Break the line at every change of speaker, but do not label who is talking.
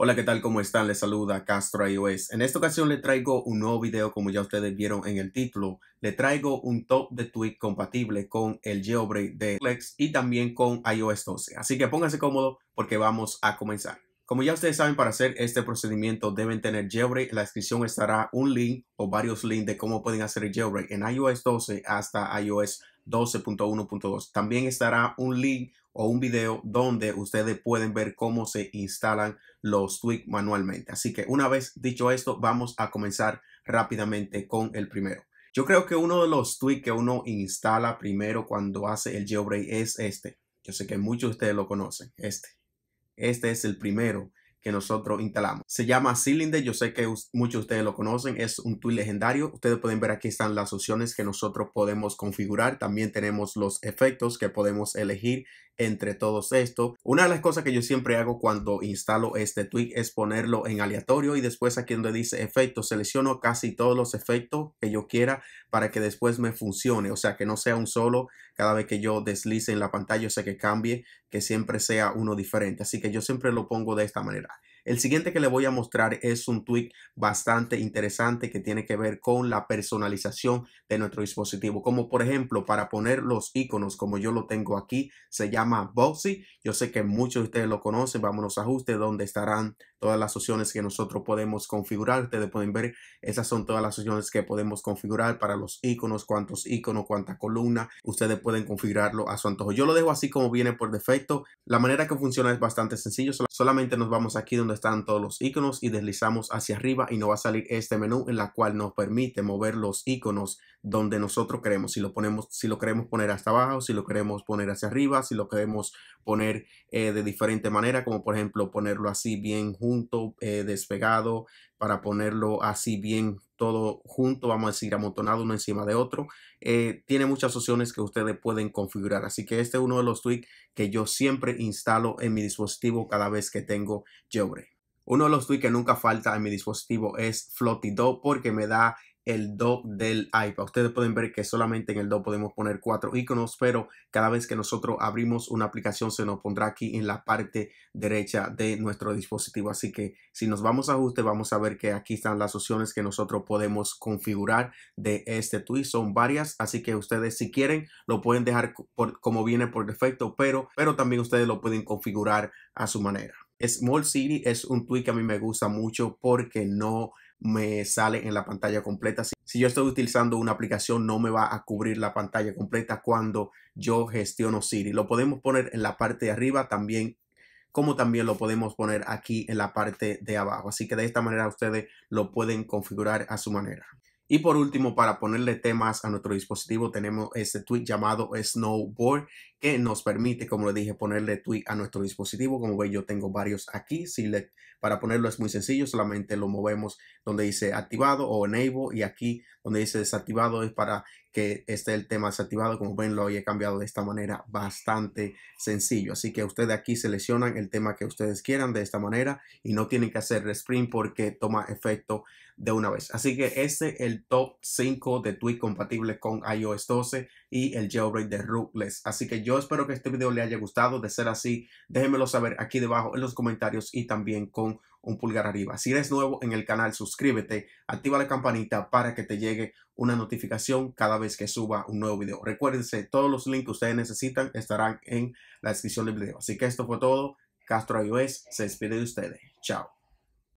Hola, ¿qué tal? ¿Cómo están? Les saluda Castro iOS. En esta ocasión le traigo un nuevo video, como ya ustedes vieron en el título. Le traigo un top de tweet compatible con el jailbreak de Flex y también con iOS 12. Así que pónganse cómodo porque vamos a comenzar. Como ya ustedes saben, para hacer este procedimiento deben tener jailbreak. En la descripción estará un link o varios links de cómo pueden hacer el jailbreak en iOS 12 hasta iOS 12.1.2. También estará un link o un video donde ustedes pueden ver cómo se instalan los tweaks manualmente. Así que una vez dicho esto, vamos a comenzar rápidamente con el primero. Yo creo que uno de los tweaks que uno instala primero cuando hace el jailbreak es este. Yo sé que muchos de ustedes lo conocen, este. Este es el primero que nosotros instalamos. Se llama Cylinder, yo sé que muchos de ustedes lo conocen, es un tool legendario. Ustedes pueden ver aquí están las opciones que nosotros podemos configurar. También tenemos los efectos que podemos elegir entre todos esto Una de las cosas que yo siempre hago cuando instalo este tweet es ponerlo en aleatorio y después aquí donde dice efectos, selecciono casi todos los efectos que yo quiera para que después me funcione. O sea, que no sea un solo cada vez que yo deslice en la pantalla, o sea, que cambie, que siempre sea uno diferente. Así que yo siempre lo pongo de esta manera. El siguiente que le voy a mostrar es un tweet bastante interesante que tiene que ver con la personalización de nuestro dispositivo. Como por ejemplo, para poner los iconos como yo lo tengo aquí, se llama Boxy. Yo sé que muchos de ustedes lo conocen. Vámonos a ajustes donde estarán todas las opciones que nosotros podemos configurar. Ustedes pueden ver, esas son todas las opciones que podemos configurar para los iconos, cuántos iconos, cuánta columna. Ustedes pueden configurarlo a su antojo. Yo lo dejo así como viene por defecto. La manera que funciona es bastante sencillo. Solamente nos vamos aquí donde están todos los iconos y deslizamos hacia arriba y nos va a salir este menú en la cual nos permite mover los iconos donde nosotros queremos, si lo ponemos, si lo queremos poner hasta abajo, si lo queremos poner hacia arriba, si lo queremos poner eh, de diferente manera, como por ejemplo ponerlo así bien junto, eh, despegado, para ponerlo así bien todo junto, vamos a decir, amontonado uno encima de otro. Eh, tiene muchas opciones que ustedes pueden configurar. Así que este es uno de los tweets que yo siempre instalo en mi dispositivo cada vez que tengo Geobre. Uno de los tweets que nunca falta en mi dispositivo es flotido porque me da el dock del iPad. Ustedes pueden ver que solamente en el dock podemos poner cuatro iconos, pero cada vez que nosotros abrimos una aplicación se nos pondrá aquí en la parte derecha de nuestro dispositivo. Así que si nos vamos a ajuste, vamos a ver que aquí están las opciones que nosotros podemos configurar de este tweet. Son varias, así que ustedes si quieren lo pueden dejar como viene por defecto, pero, pero también ustedes lo pueden configurar a su manera. Small City es un tweet que a mí me gusta mucho porque no me sale en la pantalla completa. Si, si, yo estoy utilizando una aplicación, no me va a cubrir la pantalla completa cuando yo gestiono Siri. Lo podemos poner en la parte de arriba también, como también lo podemos poner aquí en la parte de abajo. Así que de esta manera ustedes lo pueden configurar a su manera. Y por último, para ponerle temas a nuestro dispositivo, tenemos este tweet llamado Snowboard, que nos permite, como le dije, ponerle tweet a nuestro dispositivo. Como ven yo tengo varios aquí. Si le, para ponerlo es muy sencillo, solamente lo movemos donde dice activado o enable. Y aquí donde dice desactivado es para que esté el tema desactivado. Como ven, lo haya cambiado de esta manera bastante sencillo. Así que ustedes aquí seleccionan el tema que ustedes quieran de esta manera y no tienen que hacer resprint porque toma efecto de una vez. Así que este es el top 5 de tweets compatibles con iOS 12 y el jailbreak de Rootless. Así que yo espero que este video le haya gustado. De ser así, déjenmelo saber aquí debajo en los comentarios y también con un pulgar arriba. Si eres nuevo en el canal, suscríbete, activa la campanita para que te llegue una notificación cada vez que suba un nuevo video. Recuérdense, todos los links que ustedes necesitan estarán en la descripción del video. Así que esto fue todo. Castro iOS se despide de ustedes. Chao.